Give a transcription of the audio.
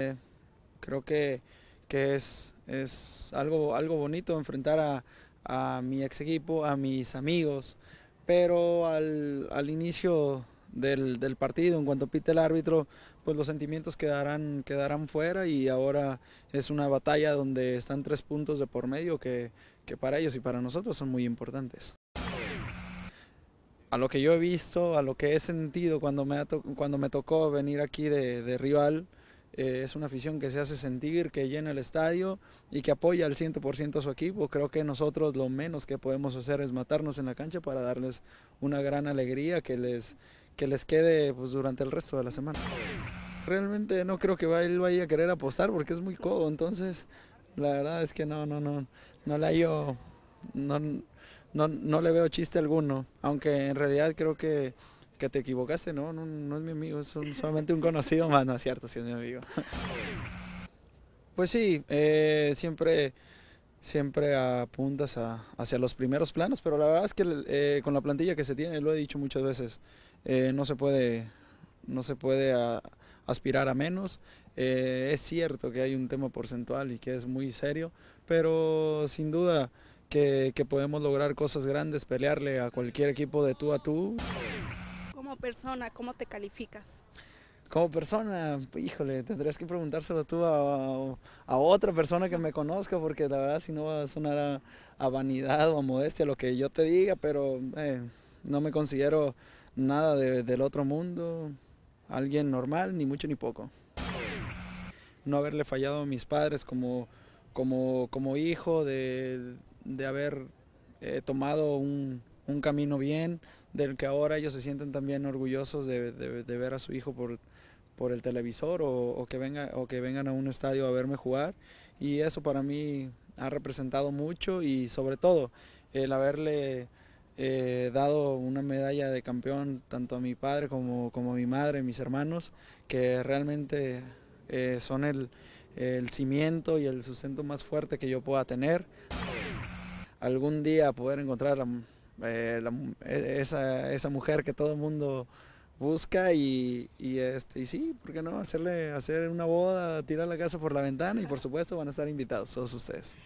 Eh, creo que, es, algo, algo bonito enfrentar a, mi ex equipo, a mis amigos, pero al, inicio del, partido, en cuanto pite el árbitro, pues los sentimientos quedarán, quedarán fuera y ahora es una batalla donde están tres puntos de por medio que, para ellos y para nosotros son muy importantes. A lo que yo he visto, a lo que he sentido cuando me, cuando me tocó venir aquí de rival, eh, es una afición que se hace sentir, que llena el estadio y que apoya al 100% a su equipo. Creo que nosotros lo menos que podemos hacer es matarnos en la cancha para darles una gran alegría que les, que les quede pues, durante el resto de la semana. Realmente no creo que él vaya a querer apostar porque es muy codo, entonces la verdad es que no, no, no, no yo, no, no, no le veo chiste alguno, aunque en realidad creo que que te equivocaste, no, no, es mi amigo, es solamente un conocido más, no es cierto, sí es mi amigo. Pues sí, eh, siempre, siempre apuntas hacia los primeros planos, pero la verdad es que eh, con la plantilla que se tiene, lo he dicho muchas veces, eh, no se puede, no se puede ah, aspirar a menos. es cierto que hay un tema porcentual y que es muy serio, pero sin duda que, que podemos lograr cosas grandes, pelearle a cualquier equipo de tú a tú como persona, ¿cómo te calificas? Como persona, híjole, tendrías que preguntárselo tú a, otra persona que me conozca, porque la verdad si no va a sonar a, vanidad o a modestia lo que yo te diga, pero eh, no me considero nada del otro mundo, alguien normal, ni mucho ni poco. No haberle fallado a mis padres como, como, hijo, de, haber eh, tomado un, un camino bien, del que ahora ellos se sienten también orgullosos de, ver a su hijo por, por el televisor o, que venga, o que vengan a un estadio a verme jugar. Y eso para mí ha representado mucho y sobre todo el haberle eh, dado una medalla de campeón tanto a mi padre como, a mi madre, mis hermanos, que realmente eh, son el, el cimiento y el sustento más fuerte que yo pueda tener. Algún día poder encontrar eh, la, e, esa, esa, mujer que todo el mundo busca y, y, este, y sí, ¿por qué no? Hacerle, hacer una boda, tirar la casa por la ventana y por supuesto van a estar invitados todos ustedes.